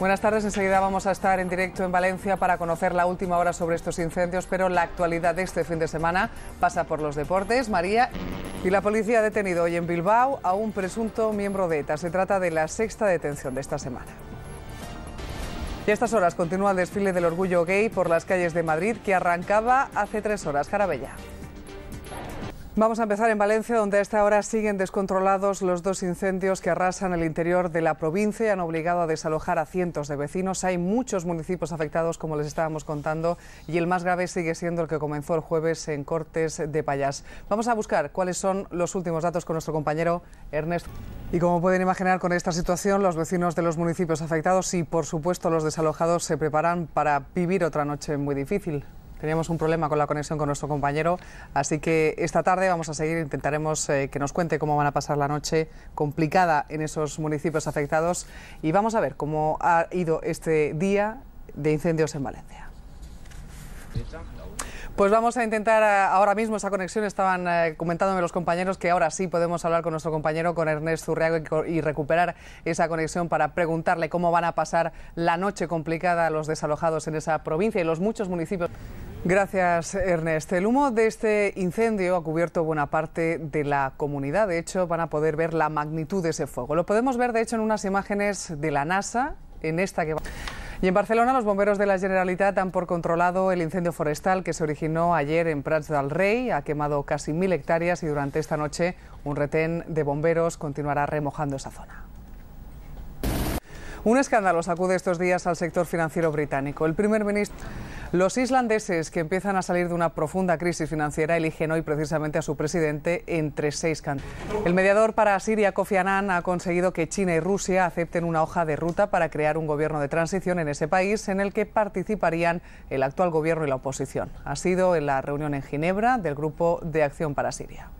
Buenas tardes, enseguida vamos a estar en directo en Valencia para conocer la última hora sobre estos incendios, pero la actualidad de este fin de semana pasa por los deportes. María. Y la policía ha detenido hoy en Bilbao a un presunto miembro de ETA. Se trata de la sexta detención de esta semana. Y a estas horas continúa el desfile del orgullo gay por las calles de Madrid que arrancaba hace tres horas. Jarabella. Vamos a empezar en Valencia, donde a esta hora siguen descontrolados los dos incendios que arrasan el interior de la provincia y han obligado a desalojar a cientos de vecinos. Hay muchos municipios afectados, como les estábamos contando, y el más grave sigue siendo el que comenzó el jueves en Cortes de Payas. Vamos a buscar cuáles son los últimos datos con nuestro compañero Ernesto. Y como pueden imaginar, con esta situación, los vecinos de los municipios afectados y, por supuesto, los desalojados se preparan para vivir otra noche muy difícil. Teníamos un problema con la conexión con nuestro compañero, así que esta tarde vamos a seguir, intentaremos eh, que nos cuente cómo van a pasar la noche complicada en esos municipios afectados y vamos a ver cómo ha ido este día de incendios en Valencia. Pues vamos a intentar eh, ahora mismo esa conexión. Estaban eh, comentándome los compañeros que ahora sí podemos hablar con nuestro compañero, con Ernest Zurriago, y, y, recuperar esa conexión para preguntarle cómo van a pasar la noche complicada a los desalojados en esa provincia y los muchos municipios. Gracias, Ernest. El humo de este incendio ha cubierto buena parte de la comunidad. De hecho, van a poder ver la magnitud de ese fuego. Lo podemos ver, de hecho, en unas imágenes de la NASA, en esta que va. Y en Barcelona, los bomberos de la Generalitat han por controlado el incendio forestal que se originó ayer en Prats del Rey. Ha quemado casi mil hectáreas y durante esta noche un retén de bomberos continuará remojando esa zona. Un escándalo sacude estos días al sector financiero británico. El primer ministro. Los islandeses que empiezan a salir de una profunda crisis financiera eligen hoy precisamente a su presidente entre seis candidatos. El mediador para Siria, Kofi Annan, ha conseguido que China y Rusia acepten una hoja de ruta para crear un gobierno de transición en ese país en el que participarían el actual gobierno y la oposición. Ha sido en la reunión en Ginebra del Grupo de Acción para Siria.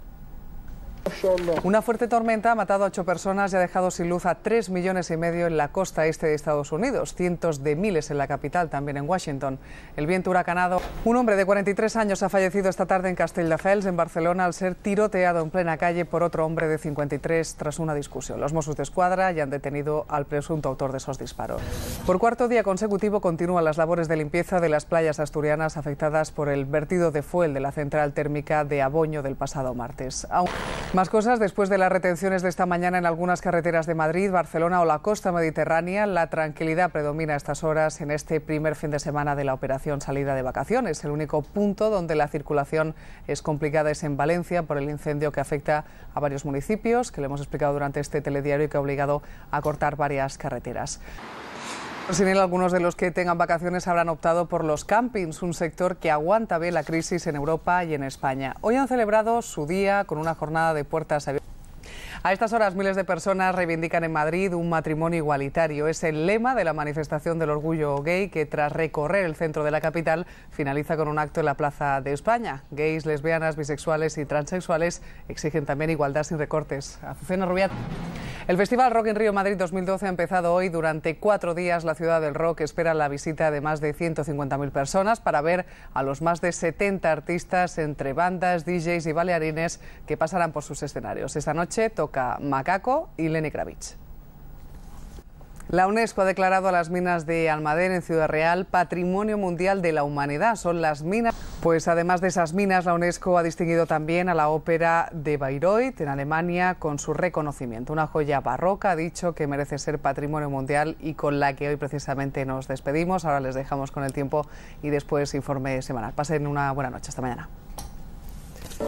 Una fuerte tormenta ha matado a ocho personas y ha dejado sin luz a tres millones y medio en la costa este de Estados Unidos, cientos de miles en la capital, también en Washington. El viento huracanado. Un hombre de 43 años ha fallecido esta tarde en Castelldefels, en Barcelona, al ser tiroteado en plena calle por otro hombre de 53 tras una discusión. Los Mossos de Escuadra ya han detenido al presunto autor de esos disparos. Por cuarto día consecutivo continúan las labores de limpieza de las playas asturianas afectadas por el vertido de fuel de la central térmica de Aboño del pasado martes. Más cosas, después de las retenciones de esta mañana en algunas carreteras de Madrid, Barcelona o la costa mediterránea, la tranquilidad predomina a estas horas en este primer fin de semana de la operación salida de vacaciones. El único punto donde la circulación es complicada es en Valencia por el incendio que afecta a varios municipios, que le hemos explicado durante este telediario y que ha obligado a cortar varias carreteras. Sin él, algunos de los que tengan vacaciones habrán optado por los campings, un sector que aguanta bien la crisis en Europa y en España. Hoy han celebrado su día con una jornada de puertas abiertas. A estas horas miles de personas reivindican en Madrid un matrimonio igualitario. Es el lema de la manifestación del orgullo gay que tras recorrer el centro de la capital finaliza con un acto en la Plaza de España. Gays, lesbianas, bisexuales y transexuales exigen también igualdad sin recortes. Azucena el Festival Rock en Río Madrid 2012 ha empezado hoy. Durante cuatro días, la ciudad del rock espera la visita de más de 150.000 personas para ver a los más de 70 artistas entre bandas, DJs y bailarines que pasarán por sus escenarios. Esta noche toca Macaco y Lenny Kravitz. La UNESCO ha declarado a las minas de Almadén en Ciudad Real Patrimonio Mundial de la Humanidad. Son las minas. Pues además de esas minas, la UNESCO ha distinguido también a la ópera de Bayreuth en Alemania con su reconocimiento. Una joya barroca, ha dicho que merece ser Patrimonio Mundial y con la que hoy precisamente nos despedimos. Ahora les dejamos con el tiempo y después informe semanal. Pasen una buena noche. Hasta mañana.